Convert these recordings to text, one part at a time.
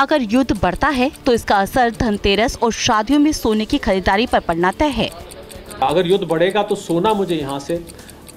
अगर युद्ध बढ़ता है तो इसका असर धनतेरस और शादियों में सोने की खरीदारी पर पड़ना तय है अगर युद्ध बढ़ेगा तो सोना मुझे यहाँ से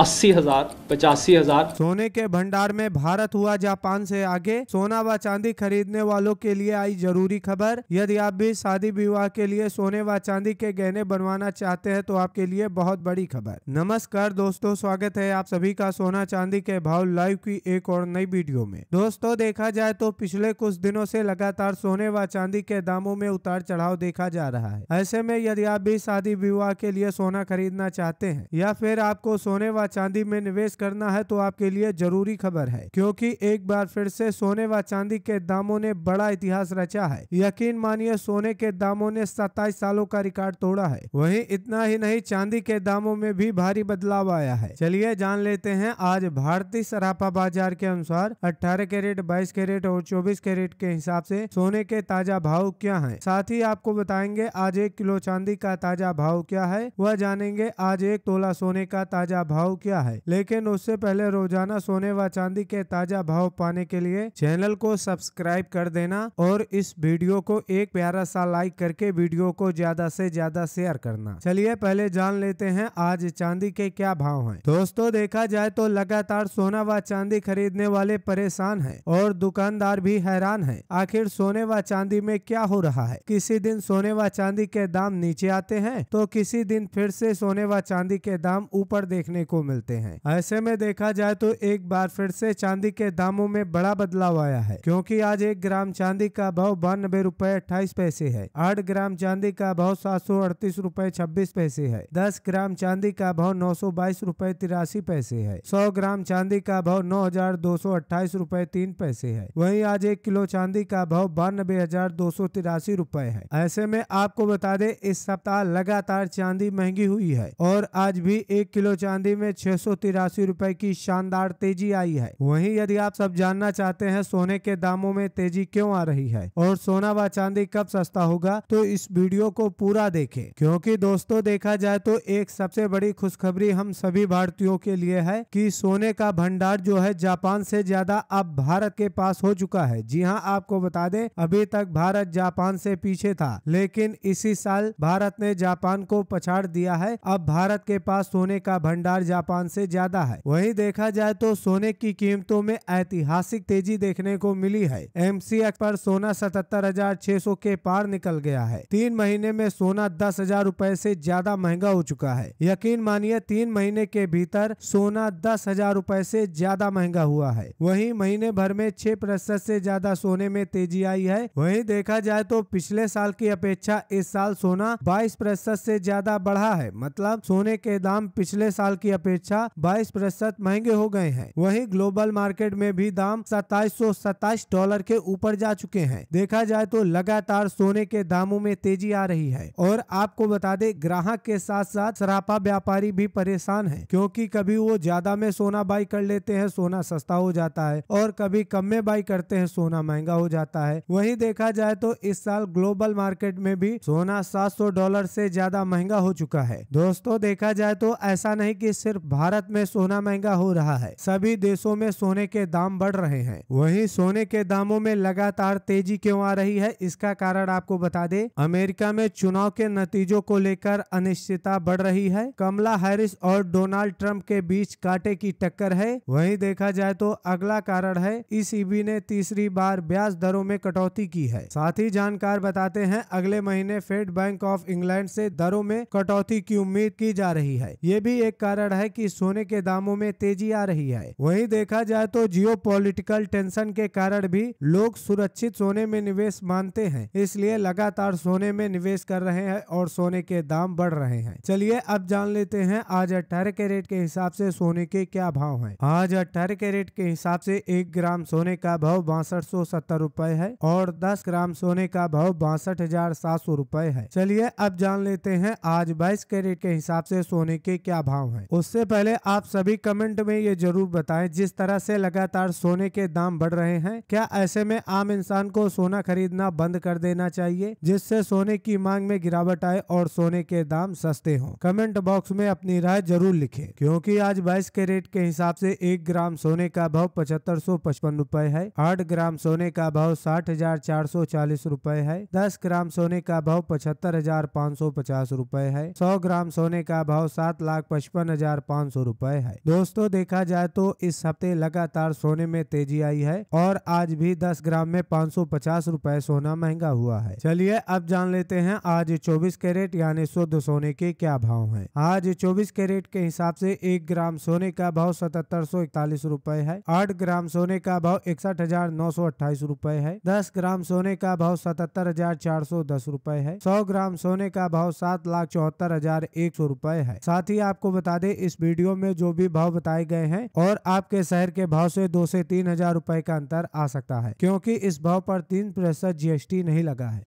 अस्सी हजार पचासी हजार सोने के भंडार में भारत हुआ जापान से आगे सोना व चांदी खरीदने वालों के लिए आई जरूरी खबर यदि आप भी शादी विवाह के लिए सोने व चांदी के गहने बनवाना चाहते हैं तो आपके लिए बहुत बड़ी खबर नमस्कार दोस्तों स्वागत है आप सभी का सोना चांदी के भाव लाइव की एक और नई वीडियो में दोस्तों देखा जाए तो पिछले कुछ दिनों ऐसी लगातार सोने व चांदी के दामों में उतार चढ़ाव देखा जा रहा है ऐसे में यदि आप भी शादी विवाह के लिए सोना खरीदना चाहते है या फिर आपको सोने व चांदी में निवेश करना है तो आपके लिए जरूरी खबर है क्योंकि एक बार फिर से सोने व चांदी के दामों ने बड़ा इतिहास रचा है यकीन मानिए सोने के दामों ने सत्ताईस सालों का रिकॉर्ड तोड़ा है वही इतना ही नहीं चांदी के दामों में भी भारी बदलाव आया है चलिए जान लेते हैं आज भारतीय सरापा बाजार के अनुसार अठारह कैरेट बाईस कैरेट और चौबीस कैरेट के हिसाब से सोने के ताजा भाव क्या हैं। साथ ही आपको बताएंगे आज एक किलो चांदी का ताजा भाव क्या है वह जानेंगे आज एक तोला सोने का ताजा भाव क्या है लेकिन उससे पहले रोजाना सोने व चांदी के ताजा भाव पाने के लिए चैनल को सब्सक्राइब कर देना और इस वीडियो को एक प्यारा सा लाइक करके वीडियो को ज्यादा से ज्यादा शेयर करना चलिए पहले जान लेते हैं आज चांदी के क्या भाव है दोस्तों देखा जाए तो लगातार सोना व चांदी खरीदने वाले परेशान है और दुकानदार भी हैरान है आखिर सोने व चांदी में क्या हो रहा है किसी दिन सोने व चांदी के दाम नीचे आते हैं तो किसी दिन फिर से सोने व चांदी के दाम ऊपर देखने को मिलते हैं ऐसे में देखा जाए तो एक बार फिर से चांदी के दामों में बड़ा बदलाव आया है क्योंकि आज एक ग्राम चांदी का भाव बानबे रूपए अट्ठाईस पैसे है आठ ग्राम चांदी का भाव सात सौ अड़तीस रूपए छब्बीस पैसे है दस ग्राम चांदी का भाव नौ सौ बाईस रूपए तिरासी पैसे है सौ ग्राम चांदी का भाव नौ हजार दो सौ अट्ठाईस रूपए तीन पैसे है वही आज एक किलो चांदी का भाव बानबे हजार दो सौ तिरासी रूपए है ऐसे में आपको बता दे इस सप्ताह लगातार चांदी महंगी हुई है और आज भी एक किलो चांदी में में छह सौ तिरासी रूपए की शानदार तेजी आई है वहीं यदि आप सब जानना चाहते हैं सोने के दामों में तेजी क्यों आ रही है और सोना व चांदी कब सस्ता होगा तो इस वीडियो को पूरा देखें क्योंकि दोस्तों देखा जाए तो एक सबसे बड़ी खुशखबरी हम सभी भारतीयों के लिए है की सोने का भंडार जो है जापान ऐसी ज्यादा अब भारत के पास हो चुका है जी हाँ आपको बता दे अभी तक भारत जापान ऐसी पीछे था लेकिन इसी साल भारत ने जापान को पछाड़ दिया है अब भारत के पास सोने का भंडार जापान जापान से ज्यादा है वहीं देखा जाए तो सोने की कीमतों में ऐतिहासिक तेजी देखने को मिली है एम आरोप सोना सतहत्तर हजार छह सौ के पार निकल गया है तीन महीने में सोना दस हजार रूपए ऐसी ज्यादा महंगा हो चुका है यकीन मानिए तीन महीने के भीतर सोना दस हजार रूपए ऐसी ज्यादा महंगा हुआ है वही महीने भर में छह प्रतिशत ऐसी ज्यादा सोने में तेजी आई है वही देखा जाए तो पिछले साल की अपेक्षा इस साल सोना बाईस प्रतिशत ऐसी ज्यादा बढ़ा है मतलब सोने के दाम पिछले साल की अपेक्षा अपेक्षा 22 प्रतिशत महंगे हो गए हैं वहीं ग्लोबल मार्केट में भी दाम सताईस डॉलर के ऊपर जा चुके हैं देखा जाए तो लगातार सोने के दामों में तेजी आ रही है और आपको बता दे ग्राहक के साथ साथ सरापा व्यापारी भी परेशान है क्योंकि कभी वो ज्यादा में सोना बाई कर लेते हैं सोना सस्ता हो जाता है और कभी कम में बाई करते हैं सोना महंगा हो जाता है वही देखा जाए तो इस साल ग्लोबल मार्केट में भी सोना 700 डॉलर से ज्यादा महंगा हो चुका है दोस्तों देखा जाए तो ऐसा नहीं कि सिर्फ भारत में सोना महंगा हो रहा है सभी देशों में सोने के दाम बढ़ रहे हैं वहीं सोने के दामों में लगातार तेजी क्यों आ रही है इसका कारण आपको बता दे अमेरिका में चुनाव के नतीजों को लेकर अनिश्चितता बढ़ रही है कमला हैरिस और डोनाल्ड ट्रंप के बीच कांटे की टक्कर है वहीं देखा जाए तो अगला कारण है ईसीबी ने तीसरी बार ब्याज दरों में कटौती की है साथ ही जानकार बताते हैं अगले महीने फेड बैंक ऑफ इंग्लैंड से दरों में कटौती की उम्मीद की जा रही है ये भी एक कारण है कि सोने के दामों में तेजी आ रही है वहीं देखा जाए तो जियो पोलिटिकल टेंशन के कारण भी लोग सुरक्षित सोने में निवेश मानते हैं इसलिए लगातार सोने में निवेश कर रहे हैं और सोने के दाम बढ़ रहे हैं चलिए अब जान लेते हैं आज अठारह कैरेट के हिसाब से सोने के क्या भाव है आज अठारह कैरेट के हिसाब से एक ग्राम सोने का भाव बासठ सौ सत्तर रूपए है और दस ग्राम सोने का भाव बासठ हजार सात सौ रूपए है चलिए अब जान लेते हैं आज बाईस कैरेट के हिसाब से सोने के क्या भाव है उससे इससे पहले आप सभी कमेंट में ये जरूर बताएं जिस तरह से लगातार सोने के दाम बढ़ रहे हैं क्या ऐसे में आम इंसान को सोना खरीदना बंद कर देना चाहिए जिससे सोने की मांग में गिरावट आए और सोने के दाम सस्ते हों कमेंट बॉक्स में अपनी राय जरूर लिखें क्योंकि आज 22 रेट के हिसाब से एक ग्राम सोने का भाव पचहत्तर सौ पचपन रूपए है आठ ग्राम सोने का भाव साठ हजार चार सौ चालीस रूपए है दस ग्राम सोने का भाव पचहत्तर हजार पाँच सौ पचास रूपए है सौ ग्राम सोने का भाव सात लाख पचपन हजार पाँच सौ रूपए है दोस्तों देखा जाए तो इस हफ्ते लगातार सोने में तेजी आई है और आज भी दस ग्राम में पाँच सौ पचास रूपए सोना महंगा हुआ है चलिए अब जान लेते हैं आज चौबीस कैरेट यानी शुद्ध सोने के क्या भाव है आज चौबीस कैरेट के हिसाब से एक ग्राम सोने का भाव सतहत्तर सौ इकतालीस रूपए है आठ ग्राम सोने का भाव इकसठ हजार नौ सौ अट्ठाईस रूपए है दस ग्राम सोने का भाव सतहत्तर हजार चार सौ दस रूपए है सौ ग्राम सोने का भाव सात लाख चौहत्तर हजार एक सौ रूपए है साथ ही आपको बता दें इस वीडियो में जो भी भाव बताए गए हैं और आपके शहर के भाव से दो से तीन हजार रूपए का अंतर आ सकता है क्योंकि इस भाव पर तीन प्रतिशत जीएसटी नहीं लगा है